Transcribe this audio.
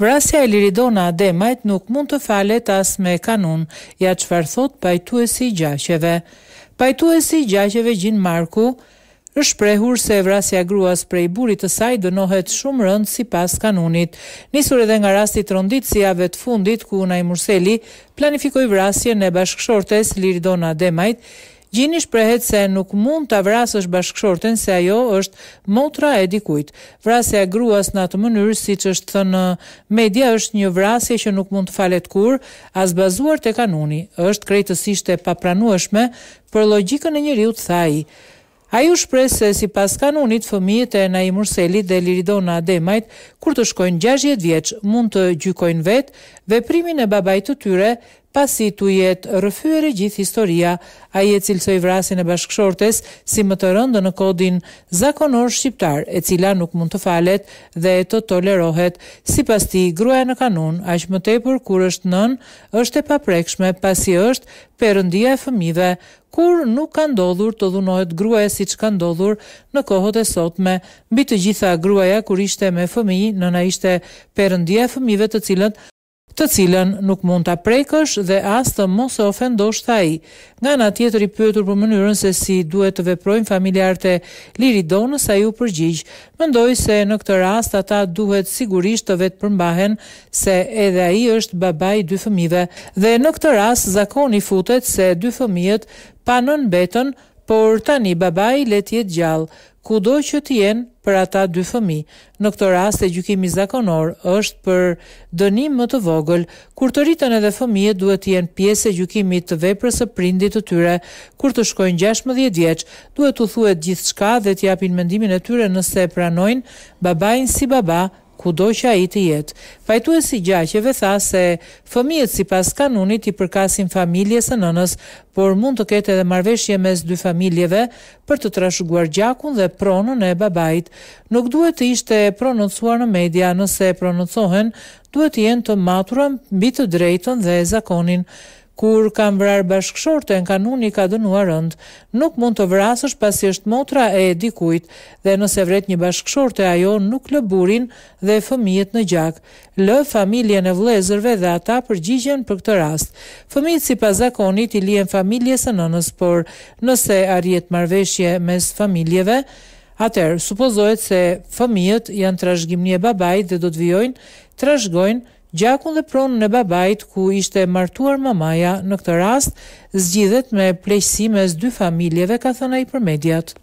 Vrasja e Liridona Ademajt nuk mund të falet as me kanun, ja që thot pajtu e si gjaqeve. Pajtu e si gjaqeve Gjin Marku është prehur se vrasja gruas prej burit të saj dënohet shumë rëndë si pas kanunit. Nisur edhe nga rastit rëndit si ave të fundit ku unaj Murseli planifikoj vrasje në bashkëshortes Liridona Ademajt, Gjini shprehet se nuk mund të vrasësh bashkëshorten se ajo është motra e dikujt. Vrasja e gruas në atë mënyrë, si që është thënë media, është një vrasje që nuk mund të falet kur, as bazuar të kanuni, është krejtësisht e papranueshme për logikën e njëriu të thaj. A ju se si pas kanunit, fëmijet e Nai Murseli dhe Liridona Ademajt, kur të shkojnë 60 vjeç, mund të gjykojnë vetë veprimin e babait të tyre pasi tu jetë rëfyre gjithë historia, a i e cilësoj vrasin e bashkëshortes si më të rëndë në kodin zakonor shqiptar, e cila nuk mund të falet dhe të tolerohet, si pas ti grua në kanun, a më tepur kur është nën, është e paprekshme pasi është përëndia e fëmive, kur nuk ka ndodhur të dhunohet gruaja si që ka ndodhur në kohët e sotme, bitë gjitha gruaja kur ishte me fëmi, nëna ishte përëndia e fëmive të cilët të cilën nuk mund të prekësh dhe as të mos e ofendosh të aji. Nga nga tjetër i pyetur për mënyrën se si duhet të veprojnë familjarët e liridonës donës a ju përgjigj, mendoj se në këtë rast ata duhet sigurisht të vetë përmbahen se edhe aji është baba i dy fëmive dhe në këtë rast zakoni futet se dy fëmijet pa betën, por tani babai letjet gjallë, ku do që të jenë për ata dy fëmi. Në këto rast e gjykimi zakonor është për dënim më të vogël, kur të rritën edhe fëmijët duhet të jenë pjesë e gjykimit të veprës së prindit të tyre. Kur të shkojnë 16 vjeç, duhet u thuhet gjithçka dhe të japin mendimin e tyre nëse pranojnë babain si baba ku do që a i të jetë. Pajtu e si gjaqeve tha se fëmijët si pas kanunit i përkasin familje së nënës, por mund të ketë edhe marveshje mes dy familjeve për të trashëguar gjakun dhe pronën e babajt. Nuk duhet të ishte prononcuar në media nëse prononcohen, duhet të jenë të maturën mbi të drejton dhe zakonin. Kur ka mbrar bashkëshorte në kanuni ka dënuar rënd, nuk mund të vrasësh pasi është motra e dikujt dhe nëse vret një bashkëshorte ajo nuk lë burin dhe fëmijët në gjak. Lë familjen e vëllezërve dhe ata përgjigjen për këtë rast. Fëmijët sipas zakonit i lihen familjes së nënës, por nëse arrihet marrëveshje mes familjeve, atëherë supozohet se fëmijët janë trashëgimi e babait dhe do të vijojnë trashgojnë Gjakun dhe pronën e babait ku ishte martuar mamaja në këtë rast zgjidhet me pleqësi mes dy familjeve ka thënë ai për mediat